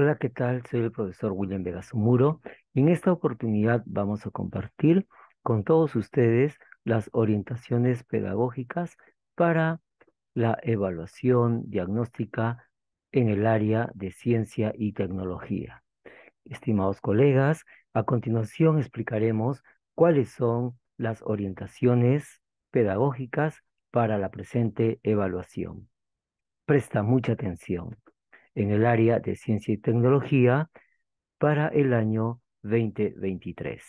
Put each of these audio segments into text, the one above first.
Hola, ¿qué tal? Soy el profesor William Vega en esta oportunidad vamos a compartir con todos ustedes las orientaciones pedagógicas para la evaluación diagnóstica en el área de ciencia y tecnología. Estimados colegas, a continuación explicaremos cuáles son las orientaciones pedagógicas para la presente evaluación. Presta mucha atención en el área de ciencia y tecnología para el año 2023.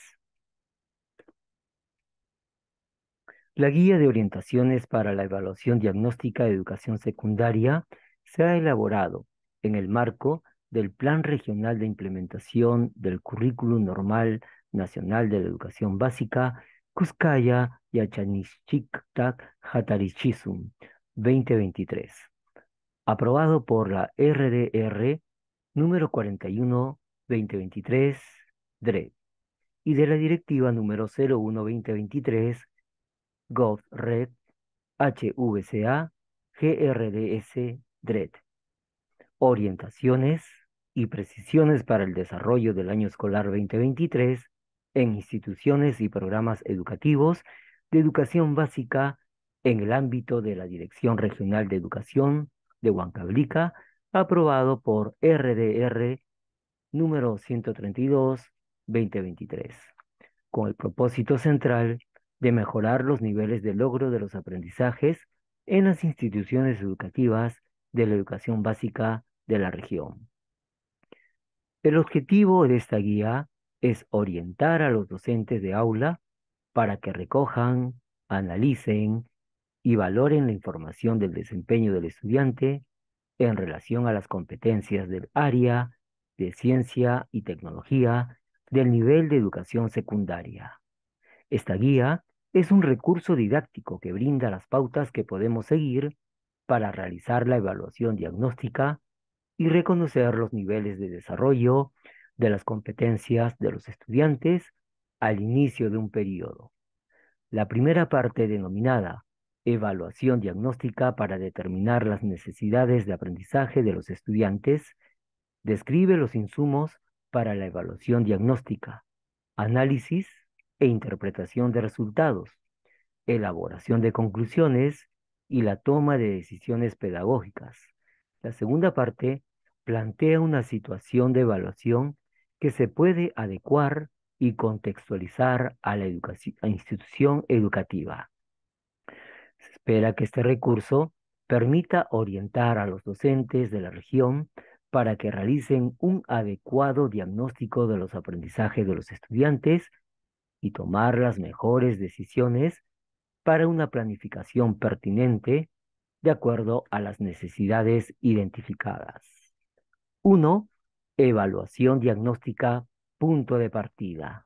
La guía de orientaciones para la evaluación diagnóstica de educación secundaria se ha elaborado en el marco del Plan Regional de Implementación del currículo Normal Nacional de la Educación Básica Cuscaya Yachanishiktak Hatarichisum 2023 aprobado por la RDR número 41-2023 DRED y de la Directiva número 01-2023 red HVCA GRDS DRED. Orientaciones y precisiones para el desarrollo del año escolar 2023 en instituciones y programas educativos de educación básica en el ámbito de la Dirección Regional de Educación de Huancablica, aprobado por RDR número 132-2023, con el propósito central de mejorar los niveles de logro de los aprendizajes en las instituciones educativas de la educación básica de la región. El objetivo de esta guía es orientar a los docentes de aula para que recojan, analicen y valoren la información del desempeño del estudiante en relación a las competencias del área de ciencia y tecnología del nivel de educación secundaria. Esta guía es un recurso didáctico que brinda las pautas que podemos seguir para realizar la evaluación diagnóstica y reconocer los niveles de desarrollo de las competencias de los estudiantes al inicio de un periodo. La primera parte denominada evaluación diagnóstica para determinar las necesidades de aprendizaje de los estudiantes, describe los insumos para la evaluación diagnóstica, análisis e interpretación de resultados, elaboración de conclusiones y la toma de decisiones pedagógicas. La segunda parte plantea una situación de evaluación que se puede adecuar y contextualizar a la, institución educativa espera que este recurso permita orientar a los docentes de la región para que realicen un adecuado diagnóstico de los aprendizajes de los estudiantes y tomar las mejores decisiones para una planificación pertinente de acuerdo a las necesidades identificadas. 1. Evaluación diagnóstica, punto de partida.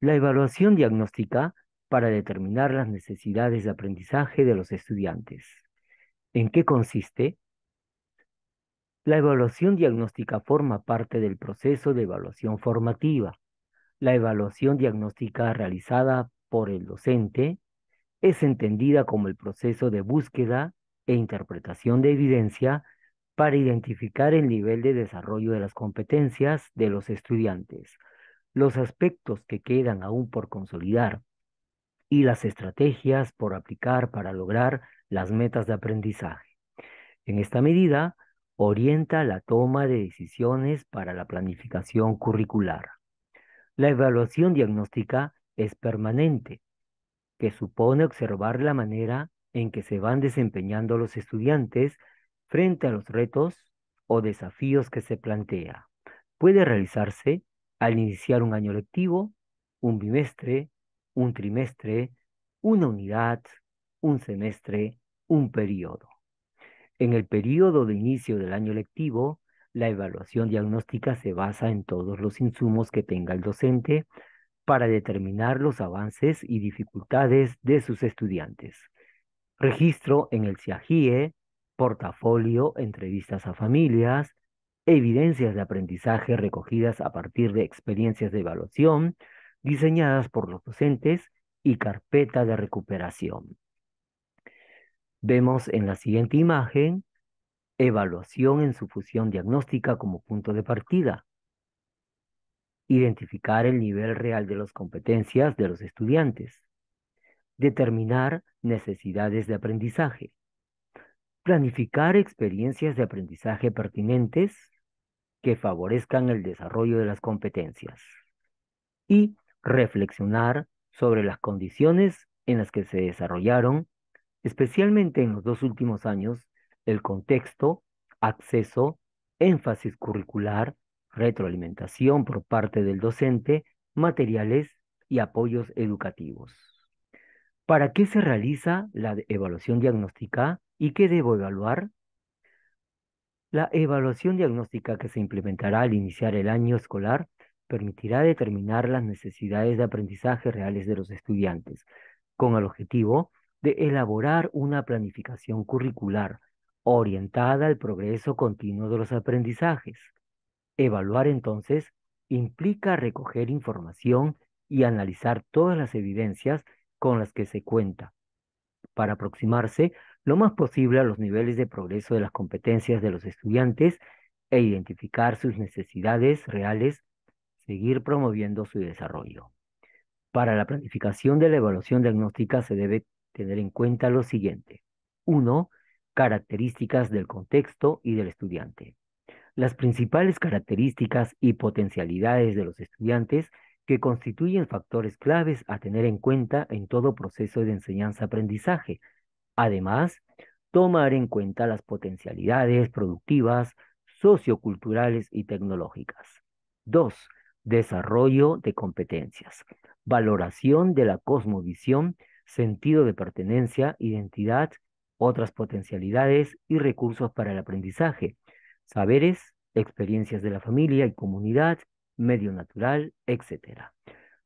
La evaluación diagnóstica para determinar las necesidades de aprendizaje de los estudiantes. ¿En qué consiste? La evaluación diagnóstica forma parte del proceso de evaluación formativa. La evaluación diagnóstica realizada por el docente es entendida como el proceso de búsqueda e interpretación de evidencia para identificar el nivel de desarrollo de las competencias de los estudiantes. Los aspectos que quedan aún por consolidar y las estrategias por aplicar para lograr las metas de aprendizaje. En esta medida, orienta la toma de decisiones para la planificación curricular. La evaluación diagnóstica es permanente, que supone observar la manera en que se van desempeñando los estudiantes frente a los retos o desafíos que se plantea. Puede realizarse al iniciar un año lectivo, un bimestre, un trimestre, una unidad, un semestre, un periodo. En el periodo de inicio del año lectivo, la evaluación diagnóstica se basa en todos los insumos que tenga el docente para determinar los avances y dificultades de sus estudiantes. Registro en el CIAGIE, portafolio, entrevistas a familias, evidencias de aprendizaje recogidas a partir de experiencias de evaluación, diseñadas por los docentes y carpeta de recuperación. Vemos en la siguiente imagen evaluación en su fusión diagnóstica como punto de partida. Identificar el nivel real de las competencias de los estudiantes. Determinar necesidades de aprendizaje. Planificar experiencias de aprendizaje pertinentes que favorezcan el desarrollo de las competencias. Y reflexionar sobre las condiciones en las que se desarrollaron, especialmente en los dos últimos años, el contexto, acceso, énfasis curricular, retroalimentación por parte del docente, materiales y apoyos educativos. ¿Para qué se realiza la evaluación diagnóstica y qué debo evaluar? La evaluación diagnóstica que se implementará al iniciar el año escolar permitirá determinar las necesidades de aprendizaje reales de los estudiantes, con el objetivo de elaborar una planificación curricular orientada al progreso continuo de los aprendizajes. Evaluar entonces implica recoger información y analizar todas las evidencias con las que se cuenta, para aproximarse lo más posible a los niveles de progreso de las competencias de los estudiantes e identificar sus necesidades reales seguir promoviendo su desarrollo. Para la planificación de la evaluación diagnóstica se debe tener en cuenta lo siguiente. 1. Características del contexto y del estudiante. Las principales características y potencialidades de los estudiantes que constituyen factores claves a tener en cuenta en todo proceso de enseñanza-aprendizaje. Además, tomar en cuenta las potencialidades productivas, socioculturales y tecnológicas. 2 desarrollo de competencias, valoración de la cosmovisión, sentido de pertenencia, identidad, otras potencialidades y recursos para el aprendizaje, saberes, experiencias de la familia y comunidad, medio natural, etc.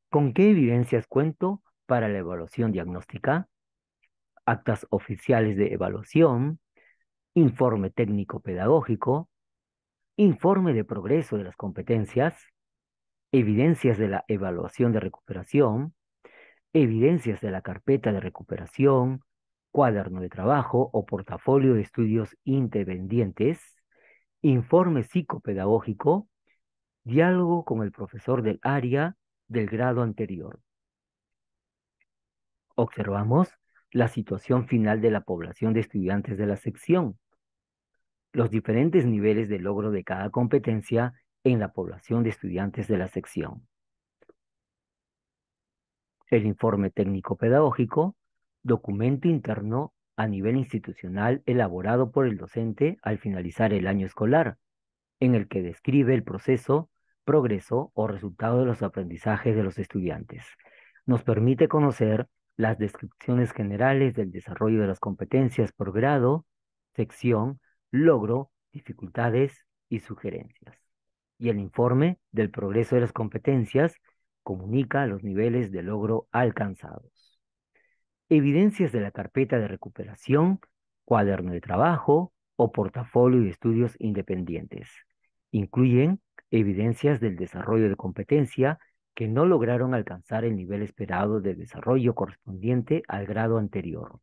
¿Con qué evidencias cuento para la evaluación diagnóstica? Actas oficiales de evaluación, informe técnico pedagógico, informe de progreso de las competencias, evidencias de la evaluación de recuperación, evidencias de la carpeta de recuperación, cuaderno de trabajo o portafolio de estudios independientes, informe psicopedagógico, diálogo con el profesor del área del grado anterior. Observamos la situación final de la población de estudiantes de la sección, los diferentes niveles de logro de cada competencia en la población de estudiantes de la sección. El informe técnico pedagógico, documento interno a nivel institucional elaborado por el docente al finalizar el año escolar, en el que describe el proceso, progreso o resultado de los aprendizajes de los estudiantes. Nos permite conocer las descripciones generales del desarrollo de las competencias por grado, sección, logro, dificultades y sugerencias y el informe del progreso de las competencias comunica los niveles de logro alcanzados. Evidencias de la carpeta de recuperación, cuaderno de trabajo o portafolio de estudios independientes. Incluyen evidencias del desarrollo de competencia que no lograron alcanzar el nivel esperado de desarrollo correspondiente al grado anterior.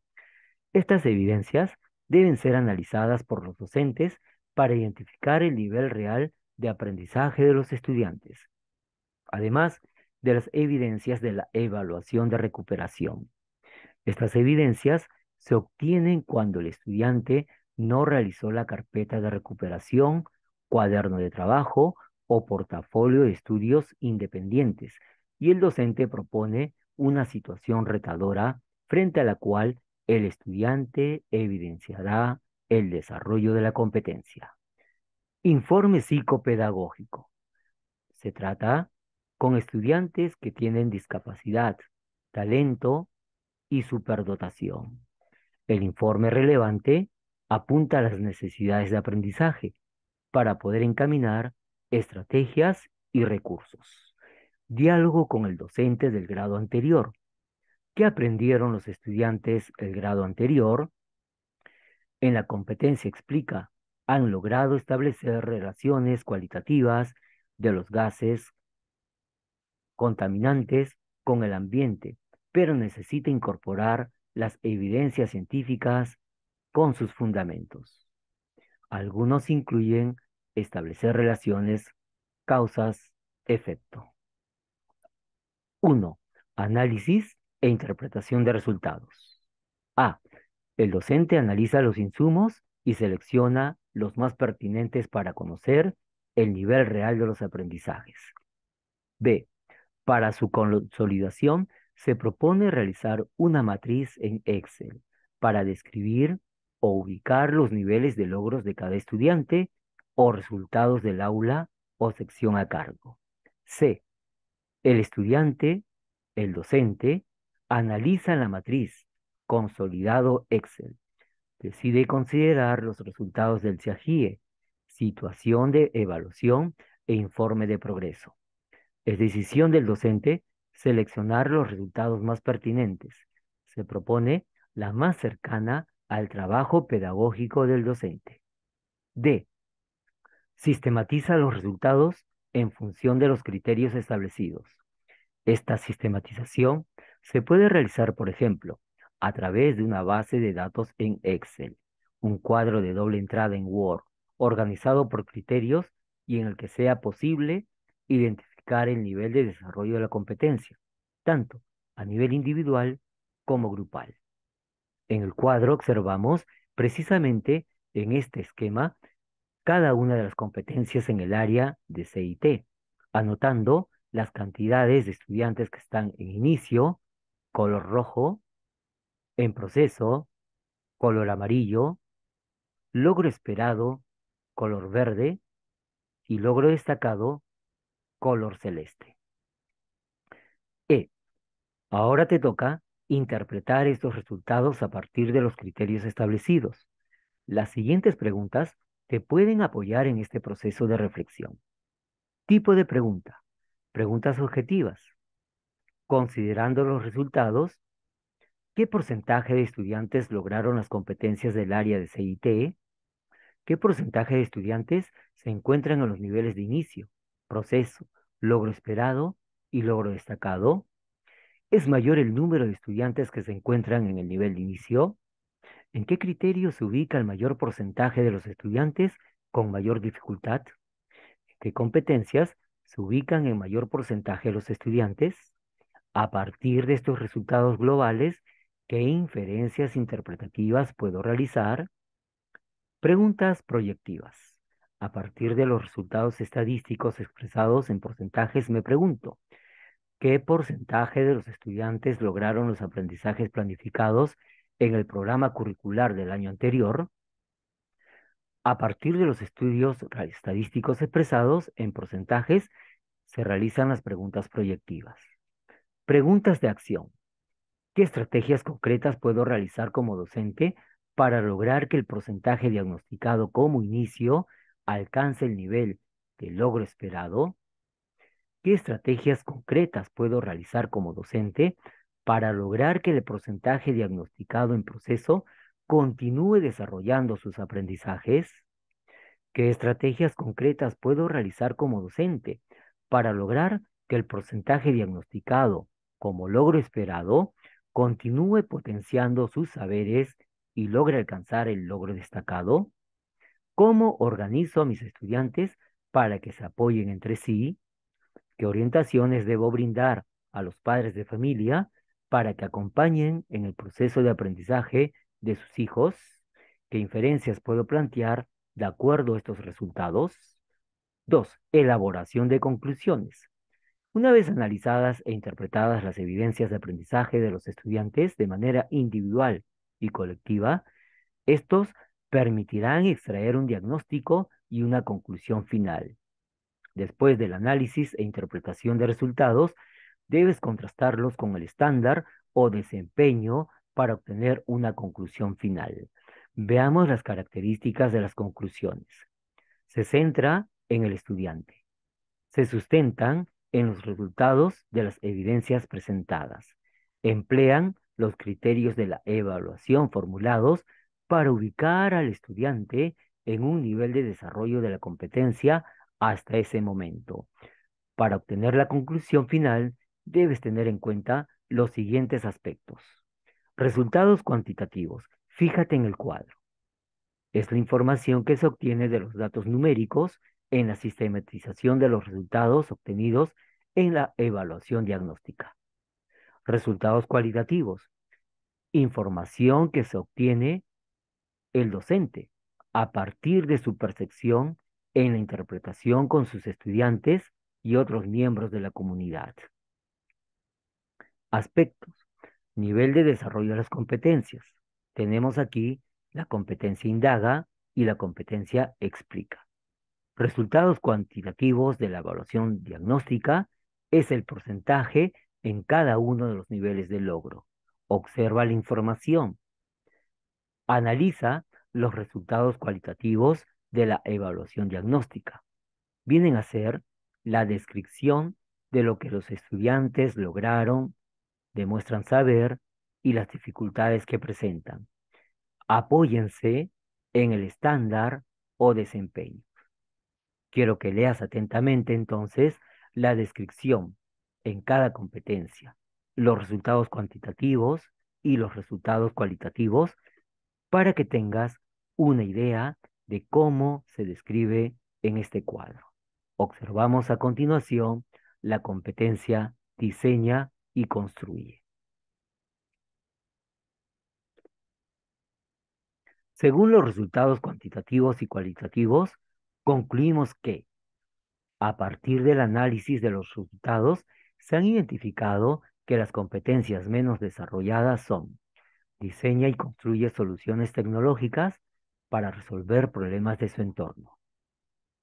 Estas evidencias deben ser analizadas por los docentes para identificar el nivel real de aprendizaje de los estudiantes, además de las evidencias de la evaluación de recuperación. Estas evidencias se obtienen cuando el estudiante no realizó la carpeta de recuperación, cuaderno de trabajo o portafolio de estudios independientes, y el docente propone una situación retadora frente a la cual el estudiante evidenciará el desarrollo de la competencia. Informe psicopedagógico. Se trata con estudiantes que tienen discapacidad, talento y superdotación. El informe relevante apunta a las necesidades de aprendizaje para poder encaminar estrategias y recursos. Diálogo con el docente del grado anterior. ¿Qué aprendieron los estudiantes del grado anterior? En la competencia explica han logrado establecer relaciones cualitativas de los gases contaminantes con el ambiente, pero necesita incorporar las evidencias científicas con sus fundamentos. Algunos incluyen establecer relaciones causas-efecto. 1. Análisis e interpretación de resultados. A. El docente analiza los insumos y selecciona los más pertinentes para conocer el nivel real de los aprendizajes. B. Para su consolidación, se propone realizar una matriz en Excel para describir o ubicar los niveles de logros de cada estudiante o resultados del aula o sección a cargo. C. El estudiante, el docente, analiza la matriz, consolidado Excel, decide considerar los resultados del CIAGIE, situación de evaluación e informe de progreso. Es decisión del docente seleccionar los resultados más pertinentes. Se propone la más cercana al trabajo pedagógico del docente. D. Sistematiza los resultados en función de los criterios establecidos. Esta sistematización se puede realizar, por ejemplo, a través de una base de datos en Excel, un cuadro de doble entrada en Word, organizado por criterios y en el que sea posible identificar el nivel de desarrollo de la competencia, tanto a nivel individual como grupal. En el cuadro observamos precisamente en este esquema cada una de las competencias en el área de CIT, anotando las cantidades de estudiantes que están en inicio, color rojo, en proceso, color amarillo, logro esperado, color verde y logro destacado, color celeste. E. Ahora te toca interpretar estos resultados a partir de los criterios establecidos. Las siguientes preguntas te pueden apoyar en este proceso de reflexión. Tipo de pregunta. Preguntas objetivas. Considerando los resultados, ¿Qué porcentaje de estudiantes lograron las competencias del área de CIT? ¿Qué porcentaje de estudiantes se encuentran en los niveles de inicio, proceso, logro esperado y logro destacado? ¿Es mayor el número de estudiantes que se encuentran en el nivel de inicio? ¿En qué criterio se ubica el mayor porcentaje de los estudiantes con mayor dificultad? qué competencias se ubican en mayor porcentaje de los estudiantes? A partir de estos resultados globales, ¿Qué inferencias interpretativas puedo realizar? Preguntas proyectivas. A partir de los resultados estadísticos expresados en porcentajes, me pregunto, ¿qué porcentaje de los estudiantes lograron los aprendizajes planificados en el programa curricular del año anterior? A partir de los estudios estadísticos expresados en porcentajes, se realizan las preguntas proyectivas. Preguntas de acción. ¿Qué estrategias concretas puedo realizar como docente para lograr que el porcentaje diagnosticado como inicio alcance el nivel de logro esperado? ¿Qué estrategias concretas puedo realizar como docente para lograr que el porcentaje diagnosticado en proceso continúe desarrollando sus aprendizajes? ¿Qué estrategias concretas puedo realizar como docente para lograr que el porcentaje diagnosticado como logro esperado continúe potenciando sus saberes y logre alcanzar el logro destacado? ¿Cómo organizo a mis estudiantes para que se apoyen entre sí? ¿Qué orientaciones debo brindar a los padres de familia para que acompañen en el proceso de aprendizaje de sus hijos? ¿Qué inferencias puedo plantear de acuerdo a estos resultados? 2. Elaboración de conclusiones. Una vez analizadas e interpretadas las evidencias de aprendizaje de los estudiantes de manera individual y colectiva, estos permitirán extraer un diagnóstico y una conclusión final. Después del análisis e interpretación de resultados, debes contrastarlos con el estándar o desempeño para obtener una conclusión final. Veamos las características de las conclusiones. Se centra en el estudiante. Se sustentan en los resultados de las evidencias presentadas. Emplean los criterios de la evaluación formulados para ubicar al estudiante en un nivel de desarrollo de la competencia hasta ese momento. Para obtener la conclusión final, debes tener en cuenta los siguientes aspectos. Resultados cuantitativos. Fíjate en el cuadro. Es la información que se obtiene de los datos numéricos en la sistematización de los resultados obtenidos en la evaluación diagnóstica. Resultados cualitativos. Información que se obtiene el docente a partir de su percepción en la interpretación con sus estudiantes y otros miembros de la comunidad. Aspectos. Nivel de desarrollo de las competencias. Tenemos aquí la competencia indaga y la competencia explica. Resultados cuantitativos de la evaluación diagnóstica es el porcentaje en cada uno de los niveles de logro. Observa la información. Analiza los resultados cualitativos de la evaluación diagnóstica. Vienen a ser la descripción de lo que los estudiantes lograron, demuestran saber y las dificultades que presentan. Apóyense en el estándar o desempeño. Quiero que leas atentamente entonces la descripción en cada competencia, los resultados cuantitativos y los resultados cualitativos para que tengas una idea de cómo se describe en este cuadro. Observamos a continuación la competencia diseña y construye. Según los resultados cuantitativos y cualitativos, Concluimos que, a partir del análisis de los resultados, se han identificado que las competencias menos desarrolladas son diseña y construye soluciones tecnológicas para resolver problemas de su entorno.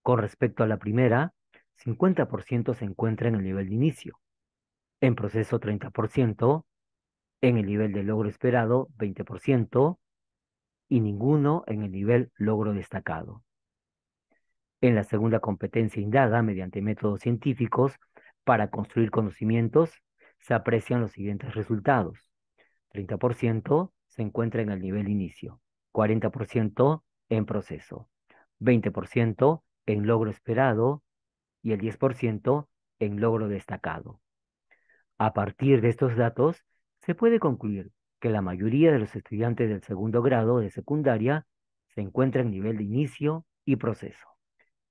Con respecto a la primera, 50% se encuentra en el nivel de inicio, en proceso 30%, en el nivel de logro esperado 20% y ninguno en el nivel logro destacado. En la segunda competencia indagada mediante métodos científicos para construir conocimientos. Se aprecian los siguientes resultados. 30% se encuentra en el nivel inicio, 40% en proceso, 20% en logro esperado y el 10% en logro destacado. A partir de estos datos, se puede concluir que la mayoría de los estudiantes del segundo grado de secundaria se encuentra en nivel de inicio y proceso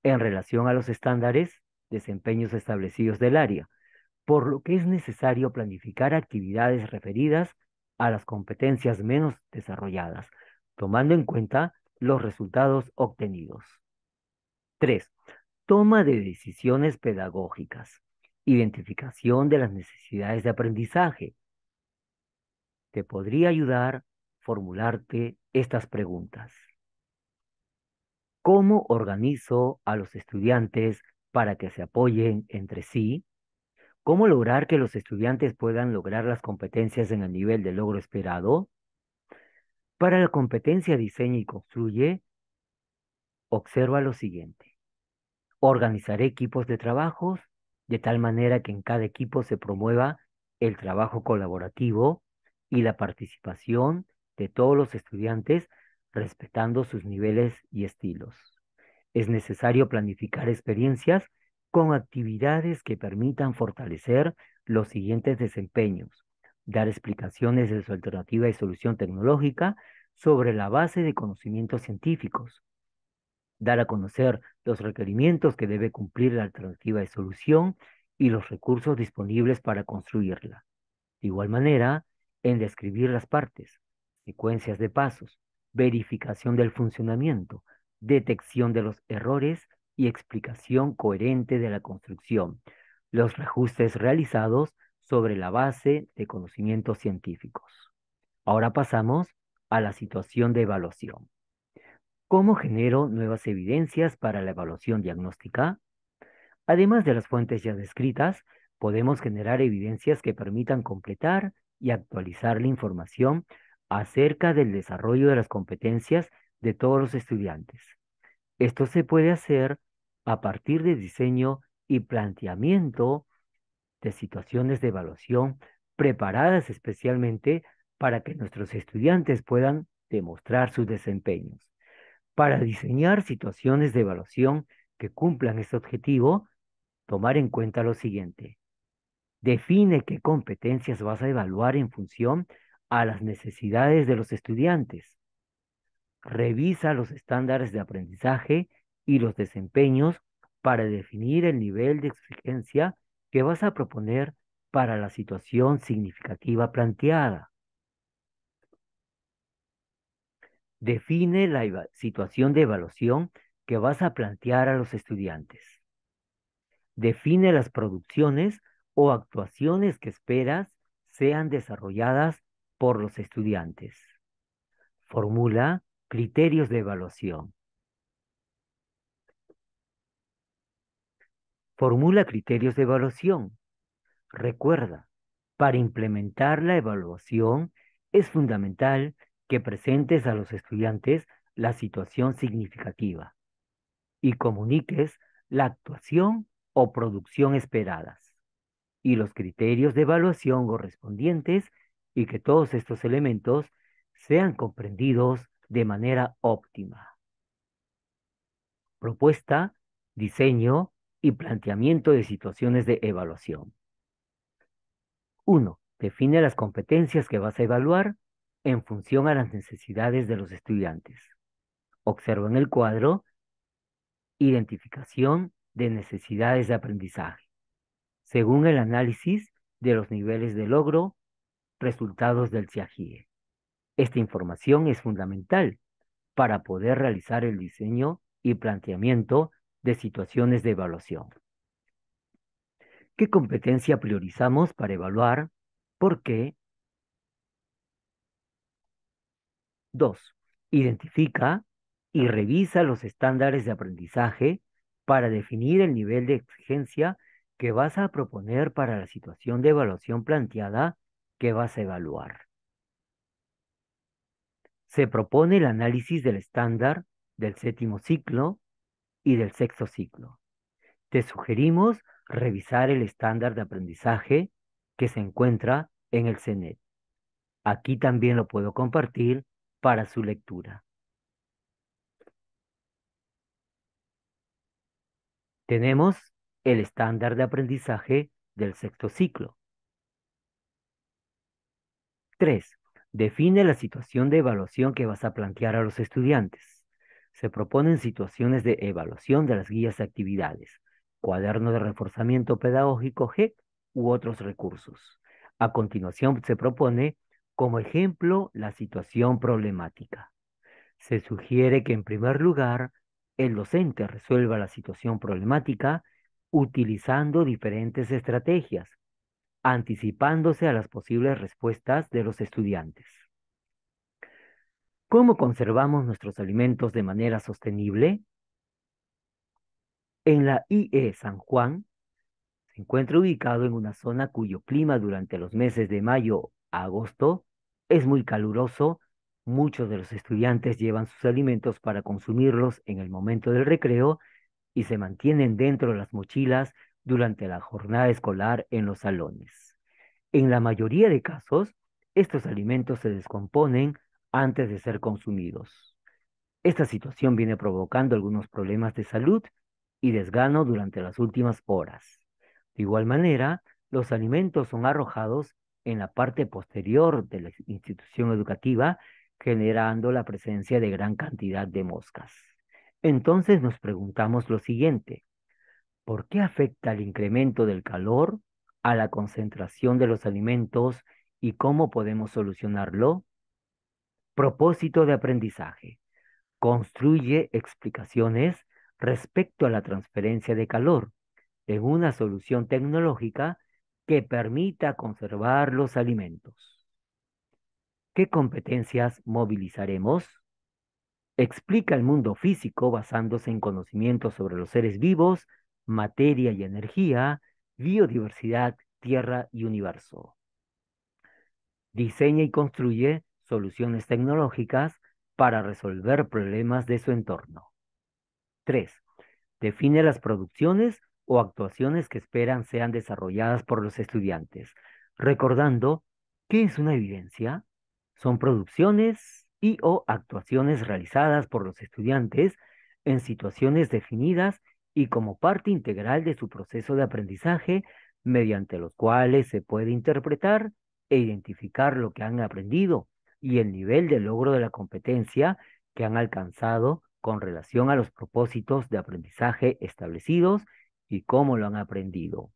en relación a los estándares desempeños establecidos del área, por lo que es necesario planificar actividades referidas a las competencias menos desarrolladas, tomando en cuenta los resultados obtenidos. 3. Toma de decisiones pedagógicas. Identificación de las necesidades de aprendizaje. Te podría ayudar formularte estas preguntas. ¿Cómo organizo a los estudiantes para que se apoyen entre sí? ¿Cómo lograr que los estudiantes puedan lograr las competencias en el nivel de logro esperado? Para la competencia diseña y construye, observa lo siguiente. Organizaré equipos de trabajos de tal manera que en cada equipo se promueva el trabajo colaborativo y la participación de todos los estudiantes respetando sus niveles y estilos. Es necesario planificar experiencias con actividades que permitan fortalecer los siguientes desempeños, dar explicaciones de su alternativa y solución tecnológica sobre la base de conocimientos científicos, dar a conocer los requerimientos que debe cumplir la alternativa de solución y los recursos disponibles para construirla. De igual manera, en describir las partes, secuencias de pasos, verificación del funcionamiento, detección de los errores y explicación coherente de la construcción, los reajustes realizados sobre la base de conocimientos científicos. Ahora pasamos a la situación de evaluación. ¿Cómo genero nuevas evidencias para la evaluación diagnóstica? Además de las fuentes ya descritas, podemos generar evidencias que permitan completar y actualizar la información acerca del desarrollo de las competencias de todos los estudiantes. Esto se puede hacer a partir del diseño y planteamiento de situaciones de evaluación preparadas especialmente para que nuestros estudiantes puedan demostrar sus desempeños. Para diseñar situaciones de evaluación que cumplan este objetivo, tomar en cuenta lo siguiente. Define qué competencias vas a evaluar en función a las necesidades de los estudiantes. Revisa los estándares de aprendizaje y los desempeños para definir el nivel de exigencia que vas a proponer para la situación significativa planteada. Define la situación de evaluación que vas a plantear a los estudiantes. Define las producciones o actuaciones que esperas sean desarrolladas por los estudiantes. Formula criterios de evaluación. Formula criterios de evaluación. Recuerda, para implementar la evaluación es fundamental que presentes a los estudiantes la situación significativa y comuniques la actuación o producción esperadas y los criterios de evaluación correspondientes y que todos estos elementos sean comprendidos de manera óptima. Propuesta, diseño y planteamiento de situaciones de evaluación. 1. Define las competencias que vas a evaluar en función a las necesidades de los estudiantes. Observa en el cuadro identificación de necesidades de aprendizaje, según el análisis de los niveles de logro resultados del CIAGIE. Esta información es fundamental para poder realizar el diseño y planteamiento de situaciones de evaluación. ¿Qué competencia priorizamos para evaluar? ¿Por qué? Dos, Identifica y revisa los estándares de aprendizaje para definir el nivel de exigencia que vas a proponer para la situación de evaluación planteada que vas a evaluar. Se propone el análisis del estándar del séptimo ciclo y del sexto ciclo. Te sugerimos revisar el estándar de aprendizaje que se encuentra en el CENET. Aquí también lo puedo compartir para su lectura. Tenemos el estándar de aprendizaje del sexto ciclo. 3. Define la situación de evaluación que vas a plantear a los estudiantes. Se proponen situaciones de evaluación de las guías de actividades, cuaderno de reforzamiento pedagógico G u otros recursos. A continuación se propone como ejemplo la situación problemática. Se sugiere que en primer lugar el docente resuelva la situación problemática utilizando diferentes estrategias anticipándose a las posibles respuestas de los estudiantes. ¿Cómo conservamos nuestros alimentos de manera sostenible? En la IE San Juan se encuentra ubicado en una zona cuyo clima durante los meses de mayo a agosto es muy caluroso. Muchos de los estudiantes llevan sus alimentos para consumirlos en el momento del recreo y se mantienen dentro de las mochilas durante la jornada escolar en los salones. En la mayoría de casos, estos alimentos se descomponen antes de ser consumidos. Esta situación viene provocando algunos problemas de salud y desgano durante las últimas horas. De igual manera, los alimentos son arrojados en la parte posterior de la institución educativa, generando la presencia de gran cantidad de moscas. Entonces nos preguntamos lo siguiente, ¿Por qué afecta el incremento del calor a la concentración de los alimentos y cómo podemos solucionarlo? Propósito de aprendizaje. Construye explicaciones respecto a la transferencia de calor en una solución tecnológica que permita conservar los alimentos. ¿Qué competencias movilizaremos? Explica el mundo físico basándose en conocimientos sobre los seres vivos materia y energía, biodiversidad, tierra y universo. Diseña y construye soluciones tecnológicas para resolver problemas de su entorno. 3. Define las producciones o actuaciones que esperan sean desarrolladas por los estudiantes, recordando que es una evidencia. Son producciones y o actuaciones realizadas por los estudiantes en situaciones definidas y como parte integral de su proceso de aprendizaje, mediante los cuales se puede interpretar e identificar lo que han aprendido y el nivel de logro de la competencia que han alcanzado con relación a los propósitos de aprendizaje establecidos y cómo lo han aprendido.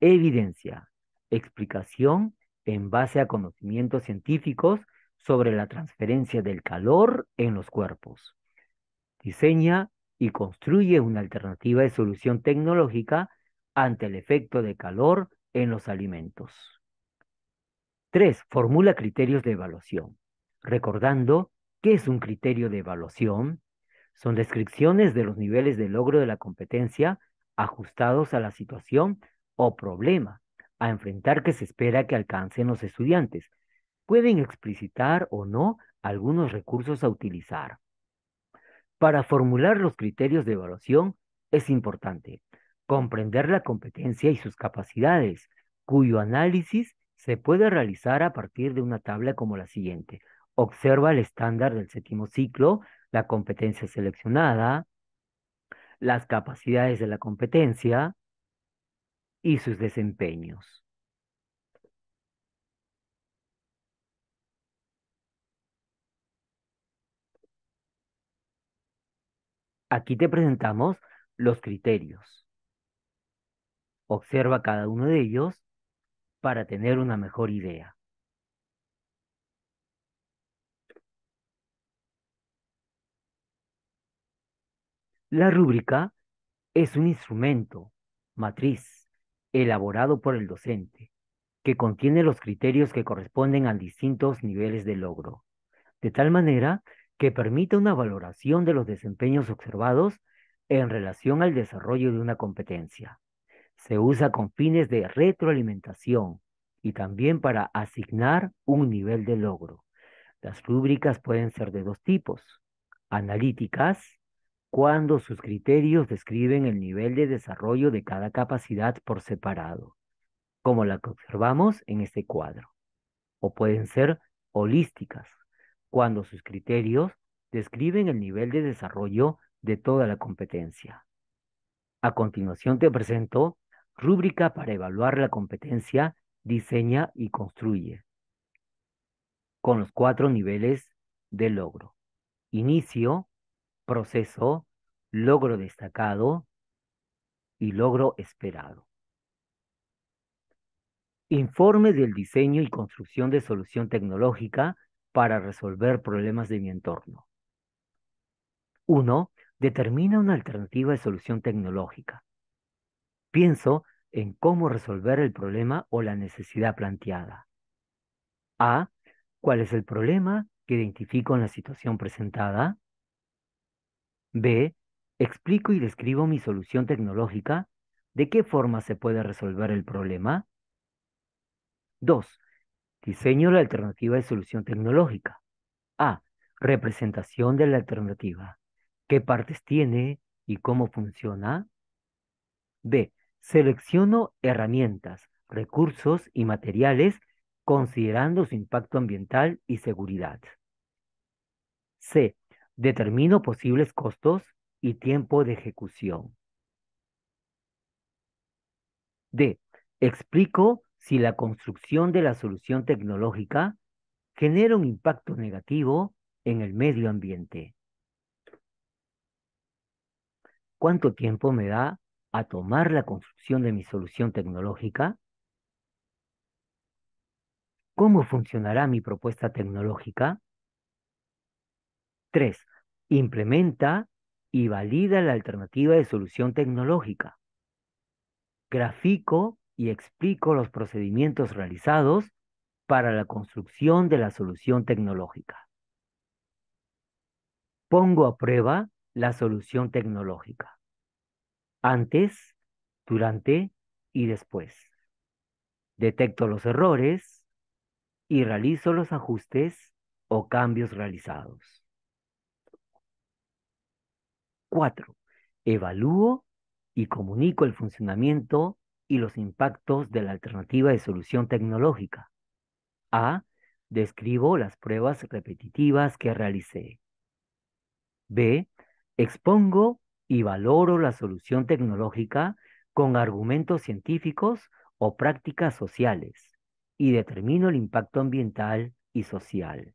Evidencia, explicación en base a conocimientos científicos sobre la transferencia del calor en los cuerpos. Diseña y construye una alternativa de solución tecnológica ante el efecto de calor en los alimentos. 3. Formula criterios de evaluación. Recordando, ¿qué es un criterio de evaluación? Son descripciones de los niveles de logro de la competencia ajustados a la situación o problema a enfrentar que se espera que alcancen los estudiantes. Pueden explicitar o no algunos recursos a utilizar. Para formular los criterios de evaluación es importante comprender la competencia y sus capacidades, cuyo análisis se puede realizar a partir de una tabla como la siguiente. Observa el estándar del séptimo ciclo, la competencia seleccionada, las capacidades de la competencia y sus desempeños. Aquí te presentamos los criterios. Observa cada uno de ellos para tener una mejor idea. La rúbrica es un instrumento, matriz, elaborado por el docente, que contiene los criterios que corresponden a distintos niveles de logro, de tal manera que permite una valoración de los desempeños observados en relación al desarrollo de una competencia. Se usa con fines de retroalimentación y también para asignar un nivel de logro. Las rúbricas pueden ser de dos tipos. Analíticas, cuando sus criterios describen el nivel de desarrollo de cada capacidad por separado, como la que observamos en este cuadro. O pueden ser holísticas, cuando sus criterios describen el nivel de desarrollo de toda la competencia. A continuación te presento Rúbrica para evaluar la competencia, diseña y construye, con los cuatro niveles de logro. Inicio, proceso, logro destacado y logro esperado. Informe del diseño y construcción de solución tecnológica para resolver problemas de mi entorno. 1. Determina una alternativa de solución tecnológica. Pienso en cómo resolver el problema o la necesidad planteada. A. ¿Cuál es el problema que identifico en la situación presentada? B. Explico y describo mi solución tecnológica. ¿De qué forma se puede resolver el problema? 2. Diseño la alternativa de solución tecnológica. A. Representación de la alternativa. ¿Qué partes tiene y cómo funciona? B. Selecciono herramientas, recursos y materiales considerando su impacto ambiental y seguridad. C. Determino posibles costos y tiempo de ejecución. D. Explico si la construcción de la solución tecnológica genera un impacto negativo en el medio ambiente. ¿Cuánto tiempo me da a tomar la construcción de mi solución tecnológica? ¿Cómo funcionará mi propuesta tecnológica? 3. Implementa y valida la alternativa de solución tecnológica. Grafico y explico los procedimientos realizados para la construcción de la solución tecnológica. Pongo a prueba la solución tecnológica. Antes, durante y después. Detecto los errores y realizo los ajustes o cambios realizados. 4. Evalúo y comunico el funcionamiento y los impactos de la alternativa de solución tecnológica. A. Describo las pruebas repetitivas que realicé. B. Expongo y valoro la solución tecnológica con argumentos científicos o prácticas sociales y determino el impacto ambiental y social.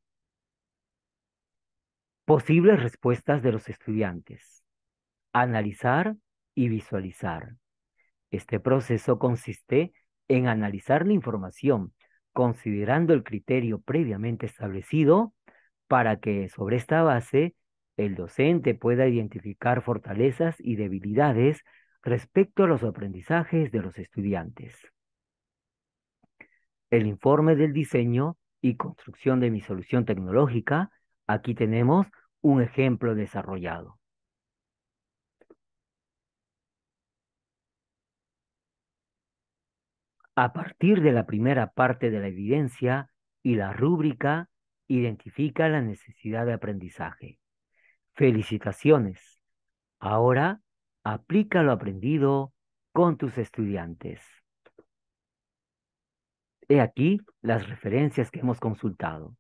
Posibles respuestas de los estudiantes. Analizar y visualizar. Este proceso consiste en analizar la información, considerando el criterio previamente establecido, para que sobre esta base el docente pueda identificar fortalezas y debilidades respecto a los aprendizajes de los estudiantes. El informe del diseño y construcción de mi solución tecnológica, aquí tenemos un ejemplo desarrollado. A partir de la primera parte de la evidencia y la rúbrica, identifica la necesidad de aprendizaje. Felicitaciones. Ahora aplica lo aprendido con tus estudiantes. He aquí las referencias que hemos consultado.